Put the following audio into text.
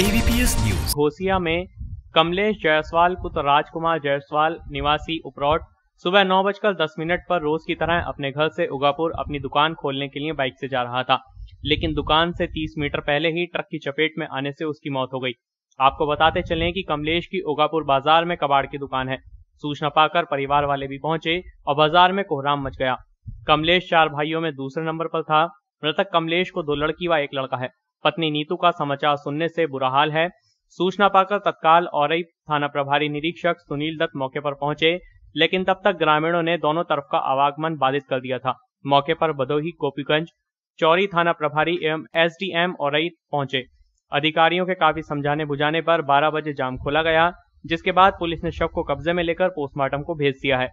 ABPS news Ghosia में कमलेश जायसवाल पुत्र राजकुमार जायसवाल निवासी उपरौट सुबह नौ बजकर दस मिनट पर रोज की तरह अपने घर से उगापुर अपनी दुकान खोलने के लिए बाइक से जा रहा था लेकिन दुकान से तीस मीटर पहले ही ट्रक की चपेट में आने से उसकी मौत हो गई आपको बताते चलें कि कमलेश की उगापुर बाजार में कबाड़ की दुकान है सूचना पाकर परिवार वाले भी पहुंचे और बाजार में कोहराम मच गया कमलेश चार भाइयों में दूसरे नंबर पर था मृतक कमलेश को दो लड़की व एक लड़का है पत्नी नीतू का समाचार सुनने से बुरा हाल है सूचना पाकर तत्काल और थाना प्रभारी निरीक्षक सुनील दत्त मौके पर पहुंचे लेकिन तब तक ग्रामीणों ने दोनों तरफ का आवागमन बाधित कर दिया था मौके पर बदोही गोपीगंज चौरी थाना प्रभारी एवं एस डी एम और पहुंचे अधिकारियों के काफी समझाने बुझाने पर 12 बजे जाम खोला गया जिसके बाद पुलिस ने शव को कब्जे में लेकर पोस्टमार्टम को भेज दिया है